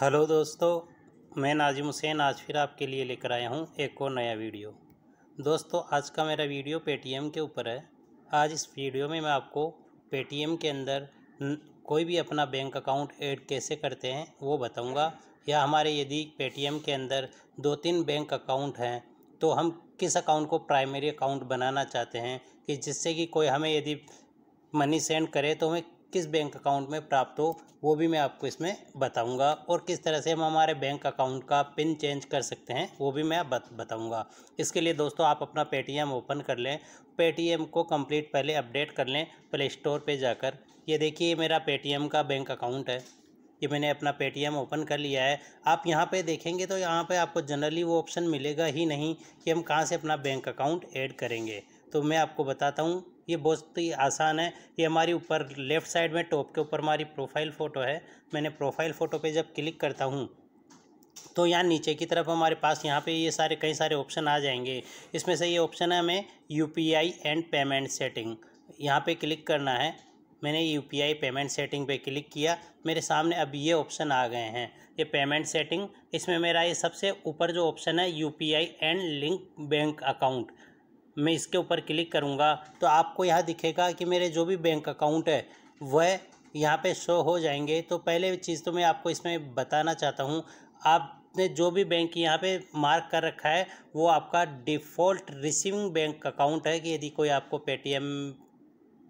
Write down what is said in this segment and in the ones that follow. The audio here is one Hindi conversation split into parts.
हेलो दोस्तों मैं नाजिम हुसैन आज फिर आपके लिए लेकर आया हूँ एक और नया वीडियो दोस्तों आज का मेरा वीडियो पेटीएम के ऊपर है आज इस वीडियो में मैं आपको पेटीएम के अंदर कोई भी अपना बैंक अकाउंट ऐड कैसे करते हैं वो बताऊंगा या हमारे यदि पेटीएम के अंदर दो तीन बैंक अकाउंट हैं तो हम किस अकाउंट को प्राइमरी अकाउंट बनाना चाहते हैं कि जिससे कि कोई हमें यदि मनी सेंड करे तो हमें किस बैंक अकाउंट में प्राप्त हो वो भी मैं आपको इसमें बताऊंगा और किस तरह से हम हमारे बैंक अकाउंट का पिन चेंज कर सकते हैं वो भी मैं बत, बताऊंगा इसके लिए दोस्तों आप अपना पेटीएम ओपन कर लें पेटीएम को कंप्लीट पहले अपडेट कर लें प्ले स्टोर पर जाकर ये देखिए मेरा पेटीएम का बैंक अकाउंट है ये मैंने अपना पेटीएम ओपन कर लिया है आप यहाँ पे देखेंगे तो यहाँ पे आपको जनरली वो ऑप्शन मिलेगा ही नहीं कि हम कहाँ से अपना बैंक अकाउंट ऐड करेंगे तो मैं आपको बताता हूँ ये बहुत ही आसान है ये हमारी ऊपर लेफ़्ट साइड में टॉप के ऊपर हमारी प्रोफाइल फ़ोटो है मैंने प्रोफाइल फ़ोटो पे जब क्लिक करता हूँ तो यहाँ नीचे की तरफ हमारे पास यहाँ पे ये सारे कई सारे ऑप्शन आ जाएंगे इसमें से ये ऑप्शन है हमें यू एंड पेमेंट सेटिंग यहाँ पर क्लिक करना है मैंने यू पेमेंट सेटिंग पे क्लिक किया मेरे सामने अब ये ऑप्शन आ गए हैं ये पेमेंट सेटिंग इसमें मेरा ये सबसे ऊपर जो ऑप्शन है U and link bank account मैं इसके ऊपर क्लिक करूँगा तो आपको यहाँ दिखेगा कि मेरे जो भी बैंक अकाउंट है वह यहाँ पे शो हो जाएंगे तो पहले चीज़ तो मैं आपको इसमें बताना चाहता हूँ आपने जो भी बैंक यहाँ पे मार्क कर रखा है वो आपका डिफ़ॉल्ट रिसीविंग बैंक अकाउंट है कि यदि कोई आपको पेटीएम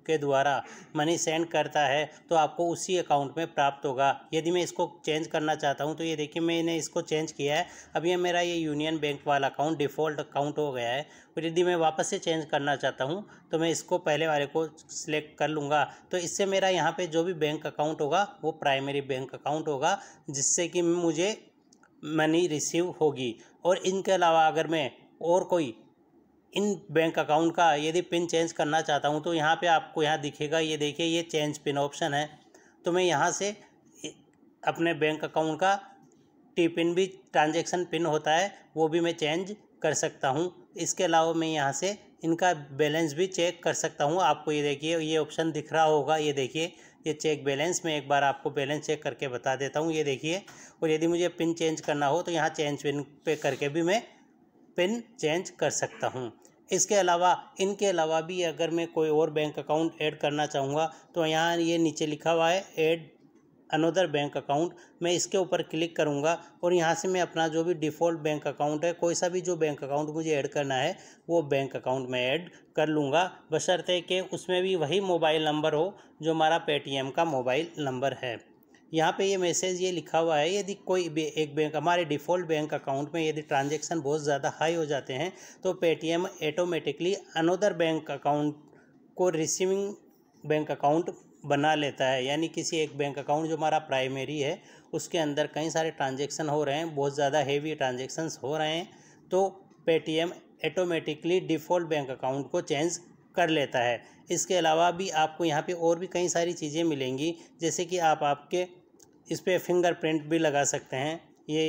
के द्वारा मनी सेंड करता है तो आपको उसी अकाउंट में प्राप्त होगा यदि मैं इसको चेंज करना चाहता हूँ तो ये देखिए मैंने इसको चेंज किया है अब ये मेरा ये यूनियन बैंक वाला अकाउंट डिफ़ॉल्ट अकाउंट हो गया है और यदि मैं वापस से चेंज करना चाहता हूँ तो मैं इसको पहले वाले को सिलेक्ट कर लूँगा तो इससे मेरा यहाँ पर जो भी बैंक अकाउंट होगा वो प्राइमरी बैंक अकाउंट होगा जिससे कि मुझे मनी रिसीव होगी और इनके अलावा अगर मैं और कोई इन बैंक अकाउंट का यदि पिन चेंज करना चाहता हूँ तो यहाँ पे आपको यहाँ दिखेगा ये देखिए ये चेंज पिन ऑप्शन है तो मैं यहाँ से अपने बैंक अकाउंट का टी पिन भी ट्रांजेक्शन पिन होता है वो भी मैं चेंज कर सकता हूँ इसके अलावा मैं यहाँ से इनका बैलेंस भी चेक कर सकता हूँ आपको ये देखिए ये ऑप्शन दिख रहा होगा ये देखिए ये चेक बैलेंस मैं एक बार आपको बैलेंस चेक करके बता देता हूँ ये देखिए और यदि मुझे पिन चेंज करना हो तो यहाँ चेंज पिन पे करके भी मैं पिन चेंज कर सकता हूँ इसके अलावा इनके अलावा भी अगर मैं कोई और बैंक अकाउंट ऐड करना चाहूँगा तो यहाँ ये नीचे लिखा हुआ है ऐड अनोदर बैंक अकाउंट मैं इसके ऊपर क्लिक करूँगा और यहाँ से मैं अपना जो भी डिफ़ॉल्ट बैंक अकाउंट है कोई सा भी जो बैंक अकाउंट मुझे ऐड करना है वो बैंक अकाउंट में ऐड कर लूँगा बशर्ते कि उसमें भी वही मोबाइल नंबर हो जो हमारा पेटीएम का मोबाइल नंबर है यहाँ पे ये मैसेज ये लिखा हुआ है यदि कोई भी एक बैंक हमारे डिफ़ॉल्ट बैंक अकाउंट में यदि ट्रांजेक्शन बहुत ज़्यादा हाई हो जाते हैं तो Paytm automatically another bank account को रिसीविंग बैंक अकाउंट बना लेता है यानी किसी एक बैंक अकाउंट जो हमारा प्राइमरी है उसके अंदर कई सारे ट्रांजेक्शन हो रहे हैं बहुत ज़्यादा हेवी ट्रांजेक्शन्स हो रहे हैं तो Paytm automatically default bank account को चेंज कर लेता है इसके अलावा भी आपको यहाँ पे और भी कई सारी चीज़ें मिलेंगी जैसे कि आप आपके इस पर फिंगरप्रिंट भी लगा सकते हैं ये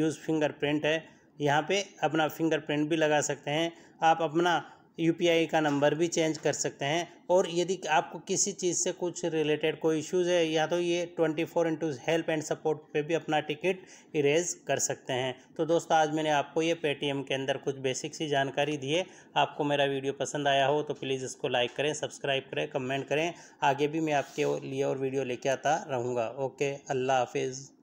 यूज़ फिंगरप्रिंट है यहाँ पे अपना फिंगरप्रिंट भी लगा सकते हैं आप अपना यूपीआई का नंबर भी चेंज कर सकते हैं और यदि आपको किसी चीज़ से कुछ रिलेटेड कोई इश्यूज़ है या तो ये twenty four into help and support पे भी अपना टिकट इरेज कर सकते हैं तो दोस्तों आज मैंने आपको ये पेटीएम के अंदर कुछ बेसिक सी जानकारी दी है आपको मेरा वीडियो पसंद आया हो तो प्लीज़ इसको लाइक करें सब्सक्राइब करें कमेंट करें आगे भी मैं आपके लिए और वीडियो लेके आता रहूँगा ओके अल्लाह हाफिज़